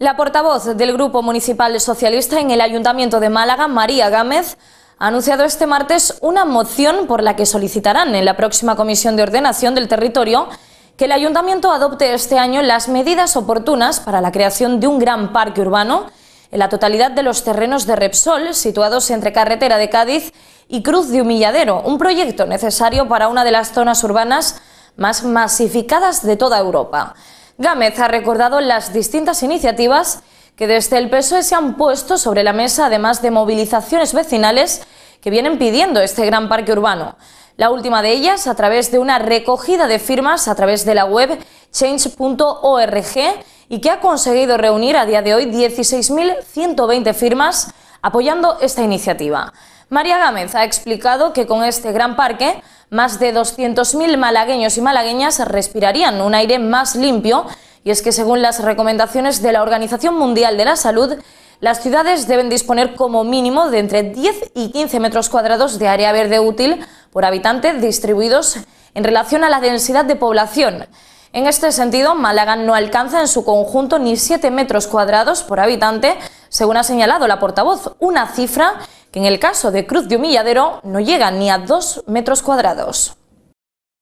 La portavoz del Grupo Municipal Socialista en el Ayuntamiento de Málaga, María Gámez, ha anunciado este martes una moción por la que solicitarán en la próxima Comisión de Ordenación del Territorio que el Ayuntamiento adopte este año las medidas oportunas para la creación de un gran parque urbano en la totalidad de los terrenos de Repsol situados entre Carretera de Cádiz y Cruz de Humilladero, un proyecto necesario para una de las zonas urbanas más masificadas de toda Europa. Gámez ha recordado las distintas iniciativas que desde el PSOE se han puesto sobre la mesa, además de movilizaciones vecinales que vienen pidiendo este gran parque urbano. La última de ellas a través de una recogida de firmas a través de la web change.org y que ha conseguido reunir a día de hoy 16.120 firmas apoyando esta iniciativa. María Gámez ha explicado que con este gran parque más de 200.000 malagueños y malagueñas respirarían un aire más limpio y es que según las recomendaciones de la Organización Mundial de la Salud, las ciudades deben disponer como mínimo de entre 10 y 15 metros cuadrados de área verde útil por habitante distribuidos en relación a la densidad de población. En este sentido, Málaga no alcanza en su conjunto ni 7 metros cuadrados por habitante, según ha señalado la portavoz, una cifra que en el caso de Cruz de Humilladero no llega ni a dos metros cuadrados.